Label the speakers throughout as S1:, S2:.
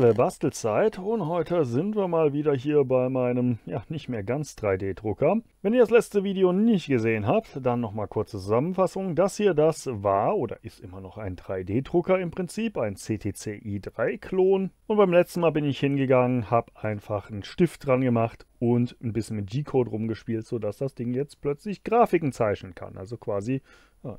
S1: Karneval Bastelzeit und heute sind wir mal wieder hier bei meinem, ja, nicht mehr ganz 3D-Drucker. Wenn ihr das letzte Video nicht gesehen habt, dann nochmal kurze Zusammenfassung. Das hier, das war oder ist immer noch ein 3D-Drucker im Prinzip, ein CTC-i3-Klon. Und beim letzten Mal bin ich hingegangen, habe einfach einen Stift dran gemacht und ein bisschen mit G-Code rumgespielt, sodass das Ding jetzt plötzlich Grafiken zeichnen kann. Also quasi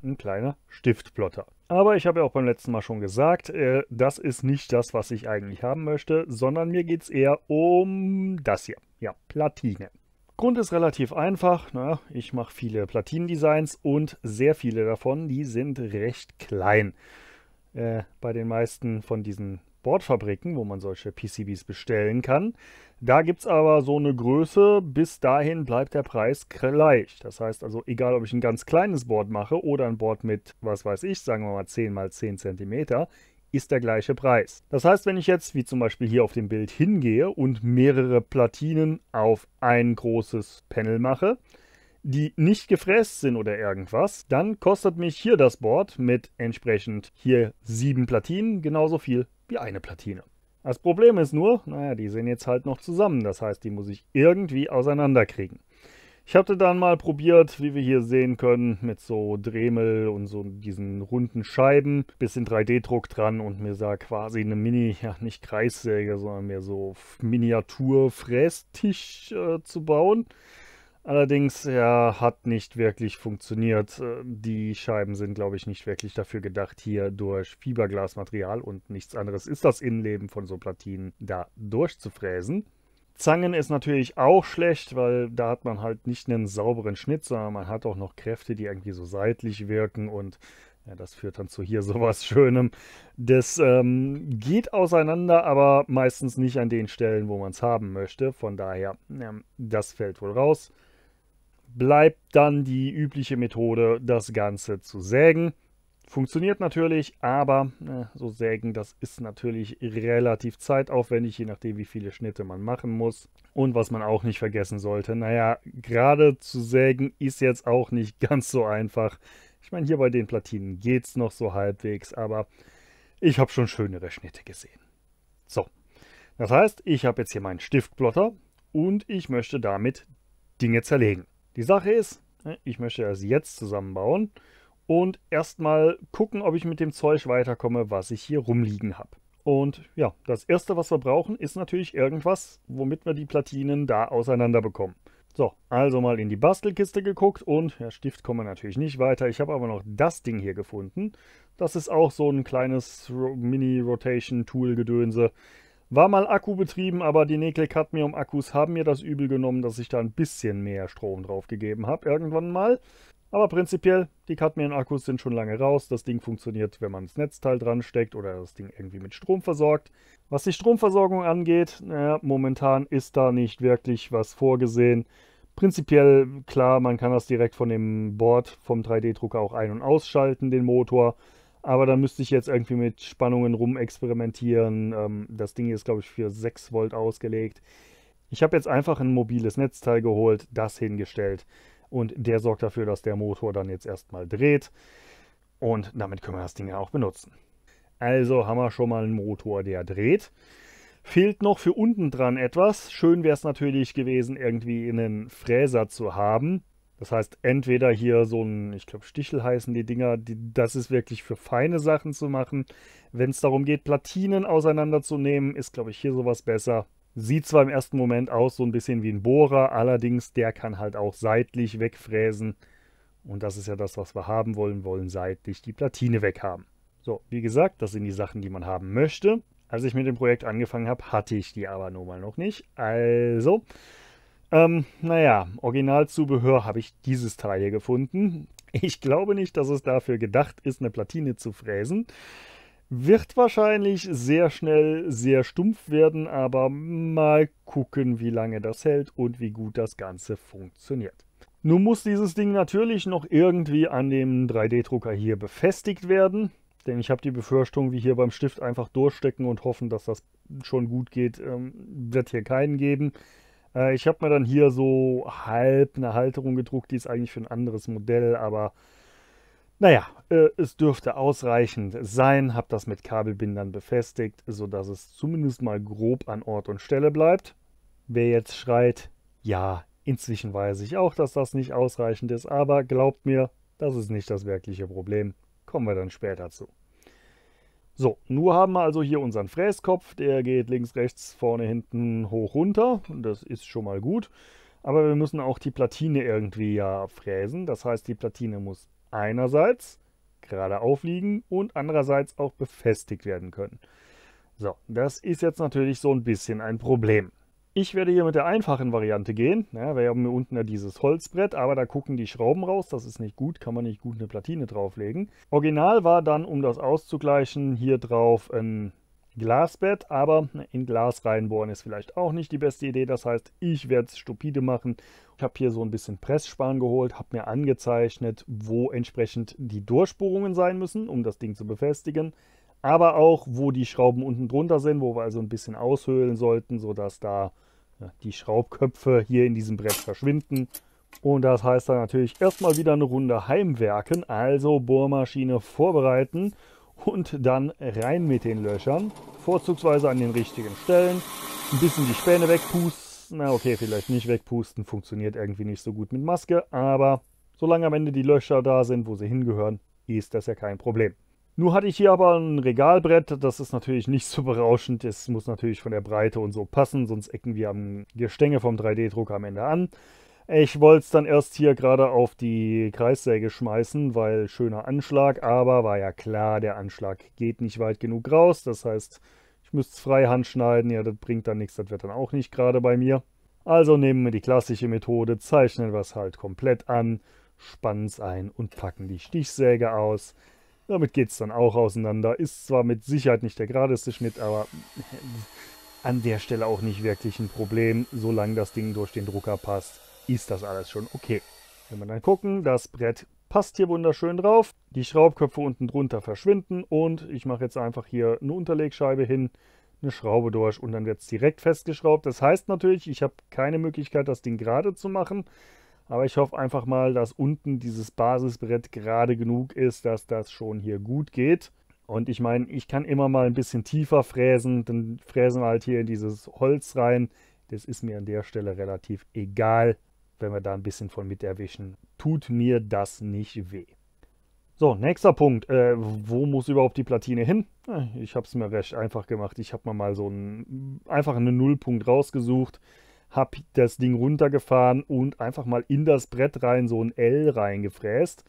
S1: ein kleiner Stiftplotter. Aber ich habe ja auch beim letzten Mal schon gesagt, äh, das ist nicht das, was ich eigentlich haben möchte, sondern mir geht es eher um das hier. Ja, Platine. Grund ist relativ einfach. Naja, ich mache viele Platinendesigns und sehr viele davon, die sind recht klein. Äh, bei den meisten von diesen Bordfabriken, wo man solche PCBs bestellen kann. Da gibt es aber so eine Größe, bis dahin bleibt der Preis gleich. Das heißt also, egal ob ich ein ganz kleines Board mache oder ein Board mit, was weiß ich, sagen wir mal 10 mal 10 cm, ist der gleiche Preis. Das heißt, wenn ich jetzt, wie zum Beispiel hier auf dem Bild, hingehe und mehrere Platinen auf ein großes Panel mache, die nicht gefräst sind oder irgendwas, dann kostet mich hier das Board mit entsprechend hier sieben Platinen genauso viel Beispiel eine Platine. Das Problem ist nur, naja, die sind jetzt halt noch zusammen, das heißt, die muss ich irgendwie auseinanderkriegen. Ich hatte dann mal probiert, wie wir hier sehen können, mit so Dremel und so diesen runden Scheiben, bisschen 3D-Druck dran und mir sah quasi eine Mini, ja nicht Kreissäge, sondern mehr so Miniatur-Frästisch äh, zu bauen. Allerdings, ja, hat nicht wirklich funktioniert. Äh, die Scheiben sind, glaube ich, nicht wirklich dafür gedacht, hier durch Fiberglasmaterial und nichts anderes ist das Innenleben von so Platinen da durchzufräsen. Zangen ist natürlich auch schlecht, weil da hat man halt nicht einen sauberen Schnitt, sondern man hat auch noch Kräfte, die irgendwie so seitlich wirken und ja, das führt dann zu hier sowas Schönem. Das ähm, geht auseinander, aber meistens nicht an den Stellen, wo man es haben möchte. Von daher, ähm, das fällt wohl raus bleibt dann die übliche Methode, das Ganze zu sägen. Funktioniert natürlich, aber äh, so sägen, das ist natürlich relativ zeitaufwendig, je nachdem, wie viele Schnitte man machen muss. Und was man auch nicht vergessen sollte, naja, gerade zu sägen ist jetzt auch nicht ganz so einfach. Ich meine, hier bei den Platinen geht es noch so halbwegs, aber ich habe schon schönere Schnitte gesehen. So, das heißt, ich habe jetzt hier meinen Stiftplotter und ich möchte damit Dinge zerlegen. Die Sache ist, ich möchte es jetzt zusammenbauen und erstmal gucken, ob ich mit dem Zeug weiterkomme, was ich hier rumliegen habe. Und ja, das erste, was wir brauchen, ist natürlich irgendwas, womit wir die Platinen da auseinander bekommen. So, also mal in die Bastelkiste geguckt und, ja, Stift kommen wir natürlich nicht weiter. Ich habe aber noch das Ding hier gefunden. Das ist auch so ein kleines Mini-Rotation-Tool-Gedönse. War mal Akku betrieben, aber die Nickel-Cadmium-Akkus haben mir das übel genommen, dass ich da ein bisschen mehr Strom drauf gegeben habe, irgendwann mal. Aber prinzipiell, die Cadmium-Akkus sind schon lange raus. Das Ding funktioniert, wenn man das Netzteil dran steckt oder das Ding irgendwie mit Strom versorgt. Was die Stromversorgung angeht, naja, momentan ist da nicht wirklich was vorgesehen. Prinzipiell, klar, man kann das direkt von dem Board vom 3D-Drucker auch ein- und ausschalten, den Motor. Aber da müsste ich jetzt irgendwie mit Spannungen rumexperimentieren. Ähm, das Ding ist, glaube ich, für 6 Volt ausgelegt. Ich habe jetzt einfach ein mobiles Netzteil geholt, das hingestellt. Und der sorgt dafür, dass der Motor dann jetzt erstmal dreht. Und damit können wir das Ding ja auch benutzen. Also haben wir schon mal einen Motor, der dreht. Fehlt noch für unten dran etwas. Schön wäre es natürlich gewesen, irgendwie einen Fräser zu haben. Das heißt, entweder hier so ein, ich glaube, Stichel heißen die Dinger, die, das ist wirklich für feine Sachen zu machen. Wenn es darum geht, Platinen auseinanderzunehmen, ist, glaube ich, hier sowas besser. Sieht zwar im ersten Moment aus so ein bisschen wie ein Bohrer, allerdings der kann halt auch seitlich wegfräsen. Und das ist ja das, was wir haben wollen, wollen seitlich die Platine weghaben. So, wie gesagt, das sind die Sachen, die man haben möchte. Als ich mit dem Projekt angefangen habe, hatte ich die aber nun mal noch nicht. Also ähm, naja, Originalzubehör habe ich dieses Teil hier gefunden. Ich glaube nicht, dass es dafür gedacht ist, eine Platine zu fräsen. Wird wahrscheinlich sehr schnell sehr stumpf werden, aber mal gucken, wie lange das hält und wie gut das Ganze funktioniert. Nun muss dieses Ding natürlich noch irgendwie an dem 3D-Drucker hier befestigt werden, denn ich habe die Befürchtung, wie hier beim Stift einfach durchstecken und hoffen, dass das schon gut geht, ähm, wird hier keinen geben. Äh, ich habe mir dann hier so halb eine Halterung gedruckt, die ist eigentlich für ein anderes Modell, aber naja, äh, es dürfte ausreichend sein. Habe das mit Kabelbindern befestigt, sodass es zumindest mal grob an Ort und Stelle bleibt. Wer jetzt schreit, ja, inzwischen weiß ich auch, dass das nicht ausreichend ist, aber glaubt mir, das ist nicht das wirkliche Problem. Kommen wir dann später zu. So, nur haben wir also hier unseren Fräskopf, der geht links, rechts, vorne, hinten, hoch, runter. Und das ist schon mal gut. Aber wir müssen auch die Platine irgendwie ja fräsen. Das heißt, die Platine muss einerseits gerade aufliegen und andererseits auch befestigt werden können. So, das ist jetzt natürlich so ein bisschen ein Problem. Ich werde hier mit der einfachen Variante gehen. Ja, wir haben hier unten ja dieses Holzbrett, aber da gucken die Schrauben raus. Das ist nicht gut, kann man nicht gut eine Platine drauflegen. Original war dann, um das auszugleichen, hier drauf ein Glasbett, aber in Glas reinbohren ist vielleicht auch nicht die beste Idee. Das heißt, ich werde es stupide machen. Ich habe hier so ein bisschen Pressspan geholt, habe mir angezeichnet, wo entsprechend die Durchbohrungen sein müssen, um das Ding zu befestigen aber auch, wo die Schrauben unten drunter sind, wo wir also ein bisschen aushöhlen sollten, sodass da ja, die Schraubköpfe hier in diesem Brett verschwinden. Und das heißt dann natürlich erstmal wieder eine Runde heimwerken, also Bohrmaschine vorbereiten und dann rein mit den Löchern, vorzugsweise an den richtigen Stellen, ein bisschen die Späne wegpusten, na okay, vielleicht nicht wegpusten, funktioniert irgendwie nicht so gut mit Maske, aber solange am Ende die Löcher da sind, wo sie hingehören, ist das ja kein Problem. Nur hatte ich hier aber ein Regalbrett, das ist natürlich nicht so berauschend. Es muss natürlich von der Breite und so passen, sonst ecken wir am Gestänge vom 3D-Drucker am Ende an. Ich wollte es dann erst hier gerade auf die Kreissäge schmeißen, weil schöner Anschlag, aber war ja klar, der Anschlag geht nicht weit genug raus. Das heißt, ich müsste es freihand schneiden, ja, das bringt dann nichts, das wird dann auch nicht gerade bei mir. Also nehmen wir die klassische Methode, zeichnen wir es halt komplett an, spannen es ein und packen die Stichsäge aus. Damit geht es dann auch auseinander. Ist zwar mit Sicherheit nicht der geradeste Schnitt, aber an der Stelle auch nicht wirklich ein Problem. Solange das Ding durch den Drucker passt, ist das alles schon okay. Wenn wir dann gucken, das Brett passt hier wunderschön drauf. Die Schraubköpfe unten drunter verschwinden und ich mache jetzt einfach hier eine Unterlegscheibe hin, eine Schraube durch und dann wird es direkt festgeschraubt. Das heißt natürlich, ich habe keine Möglichkeit, das Ding gerade zu machen. Aber ich hoffe einfach mal, dass unten dieses Basisbrett gerade genug ist, dass das schon hier gut geht. Und ich meine, ich kann immer mal ein bisschen tiefer fräsen, dann fräsen wir halt hier in dieses Holz rein. Das ist mir an der Stelle relativ egal, wenn wir da ein bisschen von mit erwischen. Tut mir das nicht weh. So, nächster Punkt. Äh, wo muss überhaupt die Platine hin? Ich habe es mir recht einfach gemacht. Ich habe mir mal so einen, einfach einen Nullpunkt rausgesucht habe das Ding runtergefahren und einfach mal in das Brett rein so ein L reingefräst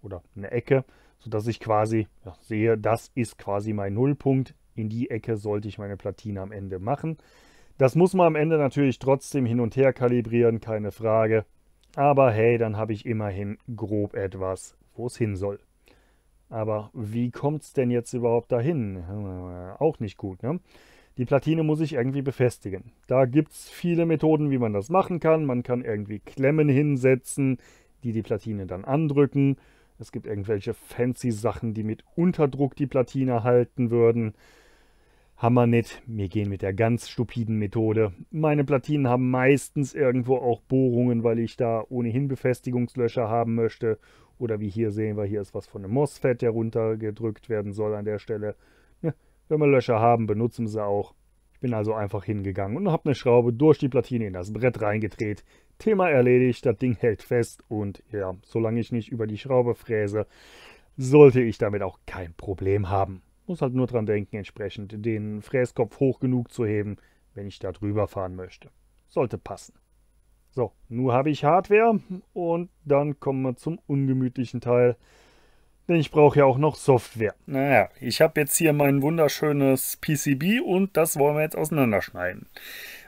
S1: oder eine Ecke, sodass ich quasi ja, sehe, das ist quasi mein Nullpunkt. In die Ecke sollte ich meine Platine am Ende machen. Das muss man am Ende natürlich trotzdem hin und her kalibrieren, keine Frage. Aber hey, dann habe ich immerhin grob etwas, wo es hin soll. Aber wie kommt es denn jetzt überhaupt dahin? Hm, auch nicht gut, ne? Die Platine muss ich irgendwie befestigen. Da gibt es viele Methoden, wie man das machen kann. Man kann irgendwie Klemmen hinsetzen, die die Platine dann andrücken. Es gibt irgendwelche fancy Sachen, die mit Unterdruck die Platine halten würden. Hammer nicht, wir gehen mit der ganz stupiden Methode. Meine Platinen haben meistens irgendwo auch Bohrungen, weil ich da ohnehin Befestigungslöcher haben möchte. Oder wie hier sehen wir, hier ist was von einem MOSFET, der runtergedrückt werden soll an der Stelle. Wenn wir Löcher haben, benutzen sie auch. Ich bin also einfach hingegangen und habe eine Schraube durch die Platine in das Brett reingedreht. Thema erledigt, das Ding hält fest und ja, solange ich nicht über die Schraube fräse, sollte ich damit auch kein Problem haben. Muss halt nur dran denken, entsprechend den Fräskopf hoch genug zu heben, wenn ich da drüber fahren möchte. Sollte passen. So, nun habe ich Hardware und dann kommen wir zum ungemütlichen Teil. Denn ich brauche ja auch noch Software. Naja, ich habe jetzt hier mein wunderschönes PCB und das wollen wir jetzt auseinanderschneiden.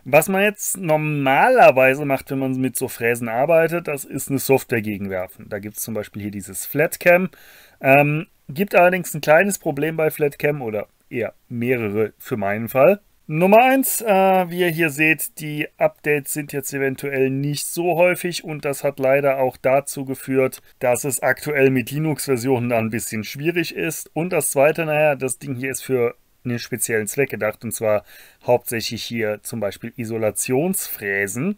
S1: Was man jetzt normalerweise macht, wenn man mit so Fräsen arbeitet, das ist eine Software gegenwerfen. Da gibt es zum Beispiel hier dieses Flatcam. Ähm, gibt allerdings ein kleines Problem bei Flatcam oder eher mehrere für meinen Fall. Nummer eins, äh, wie ihr hier seht, die Updates sind jetzt eventuell nicht so häufig und das hat leider auch dazu geführt, dass es aktuell mit Linux-Versionen da ein bisschen schwierig ist. Und das zweite, naja, das Ding hier ist für einen speziellen Zweck gedacht und zwar hauptsächlich hier zum Beispiel Isolationsfräsen.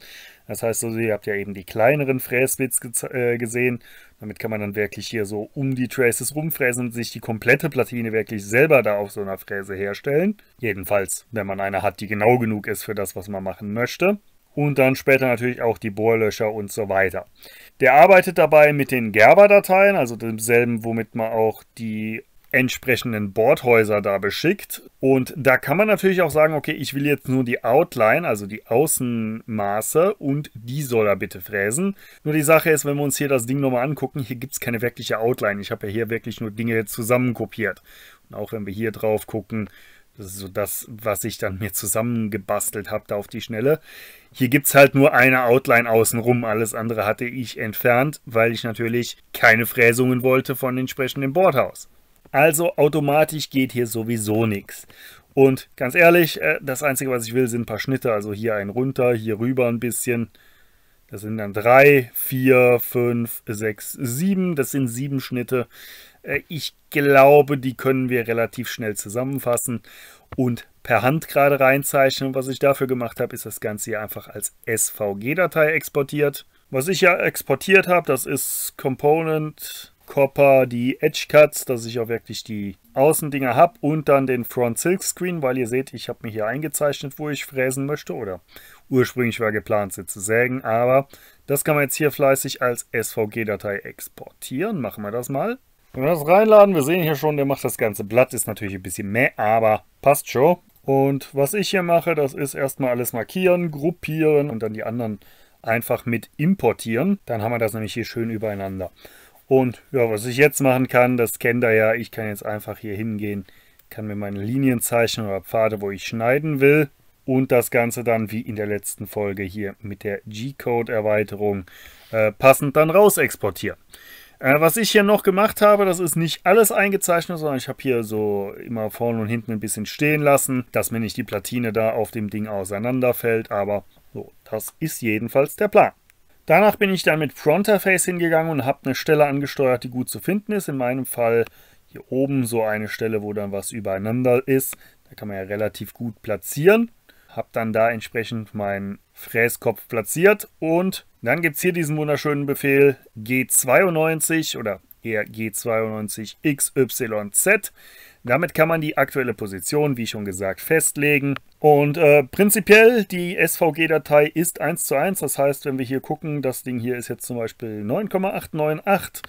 S1: Das heißt also, ihr habt ja eben die kleineren Fräsbits äh, gesehen. Damit kann man dann wirklich hier so um die Traces rumfräsen und sich die komplette Platine wirklich selber da auf so einer Fräse herstellen. Jedenfalls, wenn man eine hat, die genau genug ist für das, was man machen möchte und dann später natürlich auch die Bohrlöcher und so weiter. Der arbeitet dabei mit den Gerber-Dateien, also demselben, womit man auch die entsprechenden Bordhäuser da beschickt. Und da kann man natürlich auch sagen, okay, ich will jetzt nur die Outline, also die Außenmaße und die soll er bitte fräsen. Nur die Sache ist, wenn wir uns hier das Ding nochmal angucken, hier gibt es keine wirkliche Outline. Ich habe ja hier wirklich nur Dinge zusammenkopiert. Und auch wenn wir hier drauf gucken, das ist so das, was ich dann mir zusammengebastelt habe da auf die Schnelle. Hier gibt es halt nur eine Outline außenrum. Alles andere hatte ich entfernt, weil ich natürlich keine Fräsungen wollte von entsprechendem Bordhaus. Also automatisch geht hier sowieso nichts. Und ganz ehrlich, äh, das Einzige, was ich will, sind ein paar Schnitte. Also hier ein runter, hier rüber ein bisschen. Das sind dann 3, 4, 5, 6, 7. Das sind sieben Schnitte. Äh, ich glaube, die können wir relativ schnell zusammenfassen und per Hand gerade reinzeichnen. was ich dafür gemacht habe, ist das Ganze hier einfach als SVG-Datei exportiert. Was ich ja exportiert habe, das ist Component Copper die Edge Cuts, dass ich auch wirklich die Außendinger habe und dann den Front Silk Screen, weil ihr seht, ich habe mir hier eingezeichnet, wo ich fräsen möchte oder ursprünglich war geplant, sie zu sägen, aber das kann man jetzt hier fleißig als SVG-Datei exportieren. Machen wir das mal. Wenn wir das reinladen, wir sehen hier schon, der macht das ganze Blatt, ist natürlich ein bisschen mehr, aber passt schon. Und was ich hier mache, das ist erstmal alles markieren, gruppieren und dann die anderen einfach mit importieren. Dann haben wir das nämlich hier schön übereinander. Und ja, was ich jetzt machen kann, das kennt ihr ja, ich kann jetzt einfach hier hingehen, kann mir meine Linien zeichnen oder Pfade, wo ich schneiden will. Und das Ganze dann wie in der letzten Folge hier mit der G-Code-Erweiterung äh, passend dann raus exportieren. Äh, was ich hier noch gemacht habe, das ist nicht alles eingezeichnet, sondern ich habe hier so immer vorne und hinten ein bisschen stehen lassen, dass mir nicht die Platine da auf dem Ding auseinanderfällt. Aber so, das ist jedenfalls der Plan. Danach bin ich dann mit Fronterface hingegangen und habe eine Stelle angesteuert, die gut zu finden ist. In meinem Fall hier oben so eine Stelle, wo dann was übereinander ist. Da kann man ja relativ gut platzieren. Habe dann da entsprechend meinen Fräskopf platziert. Und dann gibt es hier diesen wunderschönen Befehl G92 oder eher G92XYZ. Damit kann man die aktuelle Position, wie schon gesagt, festlegen. Und äh, prinzipiell, die SVG-Datei ist 1 zu 1. Das heißt, wenn wir hier gucken, das Ding hier ist jetzt zum Beispiel 9,898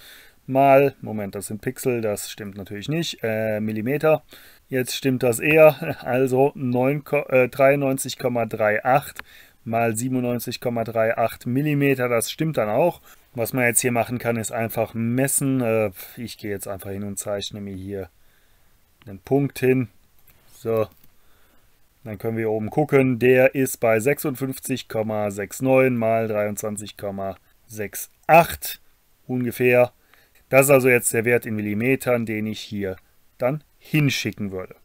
S1: mal, Moment, das sind Pixel, das stimmt natürlich nicht, äh, Millimeter. Jetzt stimmt das eher, also 93,38 äh, mal 97,38 Millimeter, das stimmt dann auch. Was man jetzt hier machen kann, ist einfach messen. Äh, ich gehe jetzt einfach hin und zeichne mir hier einen Punkt hin. So, dann können wir oben gucken. Der ist bei 56,69 mal 23,68 ungefähr. Das ist also jetzt der Wert in Millimetern, den ich hier dann hinschicken würde.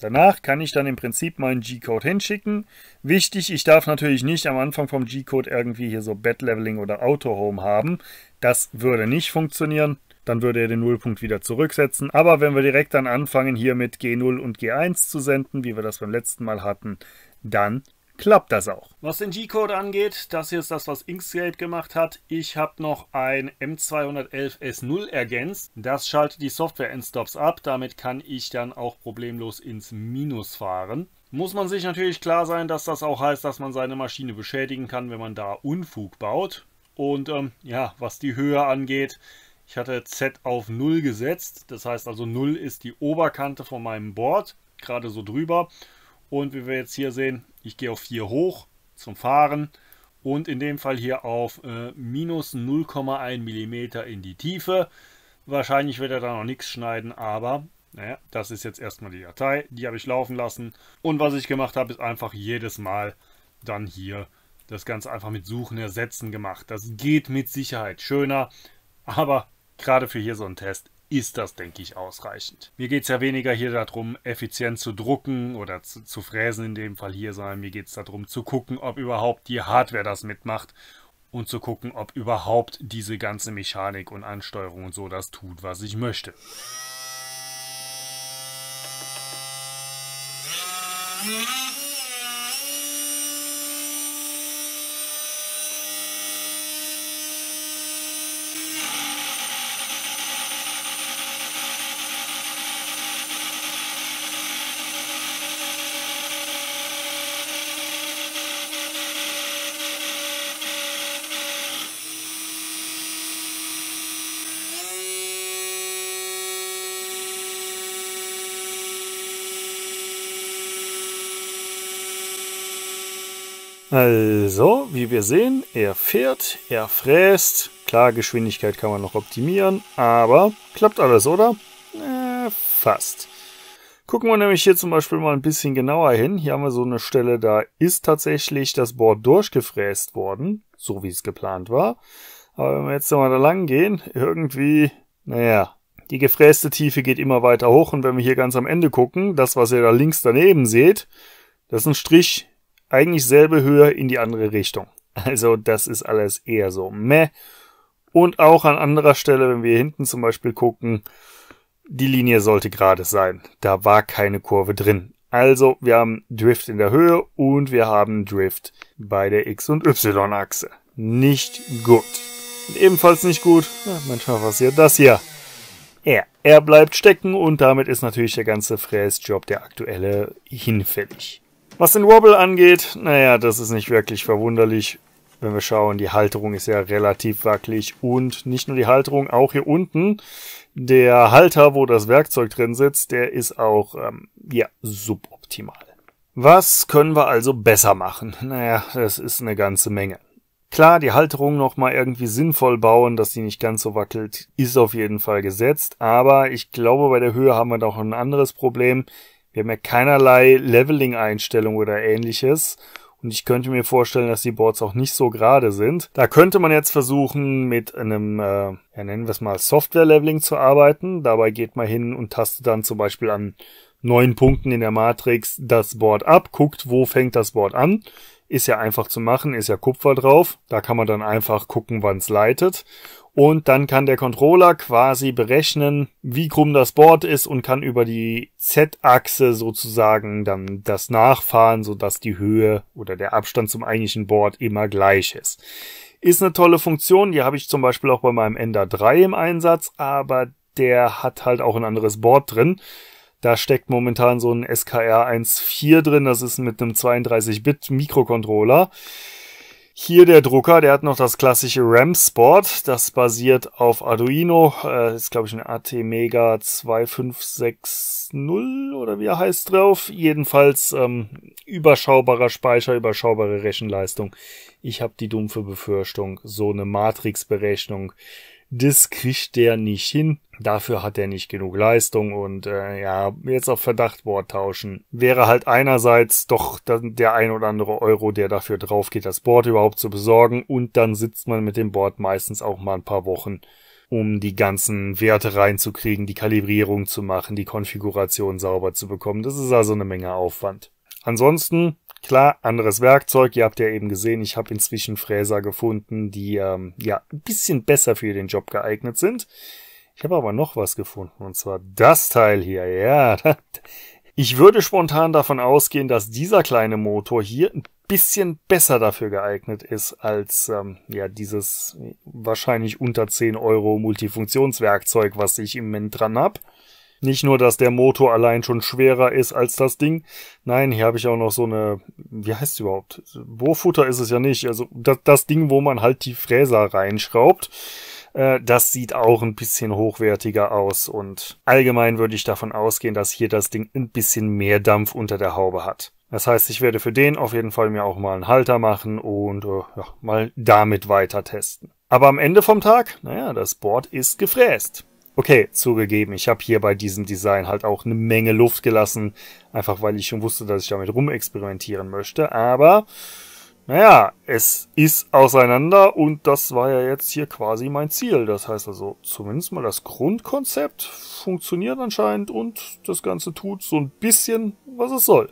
S1: Danach kann ich dann im Prinzip meinen G-Code hinschicken. Wichtig, ich darf natürlich nicht am Anfang vom G-Code irgendwie hier so Bed Leveling oder Auto Home haben. Das würde nicht funktionieren dann würde er den Nullpunkt wieder zurücksetzen. Aber wenn wir direkt dann anfangen, hier mit G0 und G1 zu senden, wie wir das beim letzten Mal hatten, dann klappt das auch. Was den G-Code angeht, das hier ist das, was Inkscape gemacht hat. Ich habe noch ein M211S0 ergänzt. Das schaltet die Software-Endstops ab. Damit kann ich dann auch problemlos ins Minus fahren. Muss man sich natürlich klar sein, dass das auch heißt, dass man seine Maschine beschädigen kann, wenn man da Unfug baut. Und ähm, ja, was die Höhe angeht, ich hatte Z auf 0 gesetzt, das heißt also 0 ist die Oberkante von meinem Board, gerade so drüber. Und wie wir jetzt hier sehen, ich gehe auf 4 hoch zum Fahren und in dem Fall hier auf äh, minus 0,1 mm in die Tiefe. Wahrscheinlich wird er da noch nichts schneiden, aber naja, das ist jetzt erstmal die Datei, die habe ich laufen lassen. Und was ich gemacht habe, ist einfach jedes Mal dann hier das Ganze einfach mit Suchen ersetzen gemacht. Das geht mit Sicherheit schöner, aber Gerade für hier so einen Test ist das, denke ich, ausreichend. Mir geht es ja weniger hier darum, effizient zu drucken oder zu, zu fräsen in dem Fall hier, sondern mir geht es darum zu gucken, ob überhaupt die Hardware das mitmacht und zu gucken, ob überhaupt diese ganze Mechanik und Ansteuerung und so das tut, was ich möchte. Mhm. Also, wie wir sehen, er fährt, er fräst. Klar, Geschwindigkeit kann man noch optimieren, aber klappt alles, oder? Äh, fast. Gucken wir nämlich hier zum Beispiel mal ein bisschen genauer hin. Hier haben wir so eine Stelle, da ist tatsächlich das Board durchgefräst worden, so wie es geplant war. Aber wenn wir jetzt mal da lang gehen, irgendwie, naja, die gefräste Tiefe geht immer weiter hoch. Und wenn wir hier ganz am Ende gucken, das, was ihr da links daneben seht, das ist ein Strich, eigentlich selbe Höhe in die andere Richtung. Also das ist alles eher so meh. Und auch an anderer Stelle, wenn wir hinten zum Beispiel gucken, die Linie sollte gerade sein. Da war keine Kurve drin. Also wir haben Drift in der Höhe und wir haben Drift bei der X- und Y-Achse. Nicht gut. Und ebenfalls nicht gut, ja, manchmal passiert das hier. Er, er bleibt stecken und damit ist natürlich der ganze Fräsjob der aktuelle hinfällig. Was den Wobble angeht, naja, das ist nicht wirklich verwunderlich. Wenn wir schauen, die Halterung ist ja relativ wackelig und nicht nur die Halterung, auch hier unten der Halter, wo das Werkzeug drin sitzt, der ist auch ähm, ja suboptimal. Was können wir also besser machen? Naja, das ist eine ganze Menge. Klar, die Halterung nochmal irgendwie sinnvoll bauen, dass sie nicht ganz so wackelt, ist auf jeden Fall gesetzt. Aber ich glaube, bei der Höhe haben wir doch ein anderes Problem. Wir haben ja keinerlei Leveling-Einstellung oder ähnliches. Und ich könnte mir vorstellen, dass die Boards auch nicht so gerade sind. Da könnte man jetzt versuchen, mit einem, äh, ja, nennen wir es mal Software-Leveling zu arbeiten. Dabei geht man hin und tastet dann zum Beispiel an neun Punkten in der Matrix das Board ab, guckt, wo fängt das Board an, ist ja einfach zu machen, ist ja Kupfer drauf. Da kann man dann einfach gucken, wann es leitet. Und dann kann der Controller quasi berechnen, wie krumm das Board ist und kann über die Z-Achse sozusagen dann das nachfahren, sodass die Höhe oder der Abstand zum eigentlichen Board immer gleich ist. Ist eine tolle Funktion, die habe ich zum Beispiel auch bei meinem Ender 3 im Einsatz, aber der hat halt auch ein anderes Board drin. Da steckt momentan so ein SKR 1.4 drin, das ist mit einem 32-Bit Mikrocontroller. Hier der Drucker, der hat noch das klassische RAM Sport, das basiert auf Arduino, äh, ist glaube ich ein AT Mega 2560 oder wie er heißt drauf. Jedenfalls ähm, überschaubarer Speicher, überschaubare Rechenleistung. Ich habe die dumpfe Befürchtung, so eine Matrix-Berechnung, Matrixberechnung das kriegt der nicht hin. Dafür hat er nicht genug Leistung und äh, ja, jetzt auf Verdacht Wort tauschen. Wäre halt einerseits doch der ein oder andere Euro, der dafür drauf geht, das Board überhaupt zu besorgen und dann sitzt man mit dem Board meistens auch mal ein paar Wochen, um die ganzen Werte reinzukriegen, die Kalibrierung zu machen, die Konfiguration sauber zu bekommen. Das ist also eine Menge Aufwand. Ansonsten Klar, anderes Werkzeug. Ihr habt ja eben gesehen, ich habe inzwischen Fräser gefunden, die ähm, ja ein bisschen besser für den Job geeignet sind. Ich habe aber noch was gefunden, und zwar das Teil hier. Ja, ich würde spontan davon ausgehen, dass dieser kleine Motor hier ein bisschen besser dafür geeignet ist als ähm, ja dieses wahrscheinlich unter 10 Euro Multifunktionswerkzeug, was ich im Moment dran hab. Nicht nur, dass der Motor allein schon schwerer ist als das Ding. Nein, hier habe ich auch noch so eine, wie heißt es überhaupt? Bohrfutter ist es ja nicht. Also das, das Ding, wo man halt die Fräser reinschraubt äh, das sieht auch ein bisschen hochwertiger aus und allgemein würde ich davon ausgehen, dass hier das Ding ein bisschen mehr Dampf unter der Haube hat. Das heißt, ich werde für den auf jeden Fall mir auch mal einen Halter machen und äh, ja, mal damit weiter testen. Aber am Ende vom Tag, naja, das Board ist gefräst. Okay, zugegeben, ich habe hier bei diesem Design halt auch eine Menge Luft gelassen, einfach weil ich schon wusste, dass ich damit rumexperimentieren möchte, aber naja, es ist auseinander und das war ja jetzt hier quasi mein Ziel. Das heißt also, zumindest mal das Grundkonzept funktioniert anscheinend und das Ganze tut so ein bisschen, was es soll.